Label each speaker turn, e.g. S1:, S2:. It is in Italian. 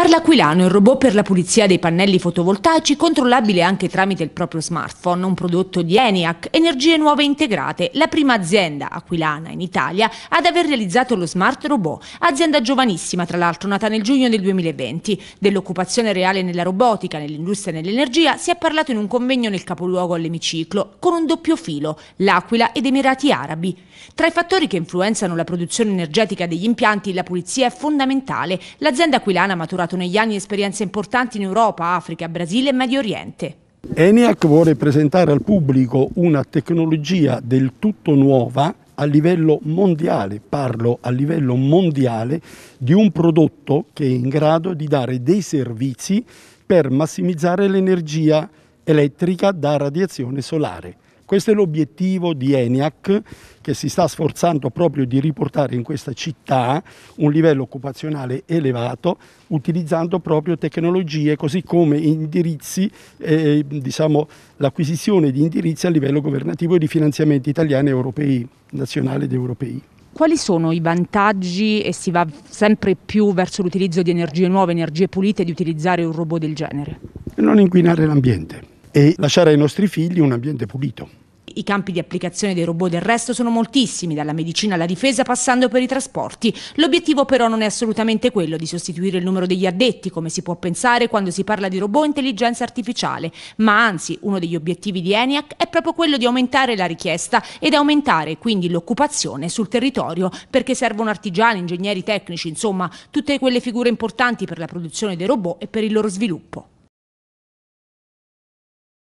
S1: Parla Aquilano, il robot per la pulizia dei pannelli fotovoltaici, controllabile anche tramite il proprio smartphone, un prodotto di ENIAC, Energie Nuove Integrate, la prima azienda aquilana in Italia ad aver realizzato lo smart robot, azienda giovanissima tra l'altro nata nel giugno del 2020. Dell'occupazione reale nella robotica, nell'industria e nell'energia si è parlato in un convegno nel capoluogo all'emiciclo, con un doppio filo, l'Aquila ed Emirati Arabi. Tra i fattori che influenzano la produzione energetica degli impianti, la pulizia è fondamentale. L'azienda aquilana ha maturato realizzato negli anni esperienze importanti in Europa, Africa, Brasile e Medio Oriente.
S2: ENIAC vuole presentare al pubblico una tecnologia del tutto nuova a livello mondiale, parlo a livello mondiale, di un prodotto che è in grado di dare dei servizi per massimizzare l'energia elettrica da radiazione solare. Questo è l'obiettivo di ENIAC che si sta sforzando proprio di riportare in questa città un livello occupazionale elevato utilizzando proprio tecnologie così come indirizzi, eh, diciamo, l'acquisizione di indirizzi a livello governativo e di finanziamenti italiani e europei, nazionali ed europei.
S1: Quali sono i vantaggi e si va sempre più verso l'utilizzo di energie nuove, energie pulite, di utilizzare un robot del genere?
S2: Non inquinare l'ambiente e lasciare ai nostri figli un ambiente pulito.
S1: I campi di applicazione dei robot del resto sono moltissimi, dalla medicina alla difesa passando per i trasporti. L'obiettivo però non è assolutamente quello di sostituire il numero degli addetti, come si può pensare quando si parla di robot e intelligenza artificiale, ma anzi uno degli obiettivi di ENIAC è proprio quello di aumentare la richiesta ed aumentare quindi l'occupazione sul territorio, perché servono artigiani, ingegneri tecnici, insomma tutte quelle figure importanti per la produzione dei robot e per il loro sviluppo.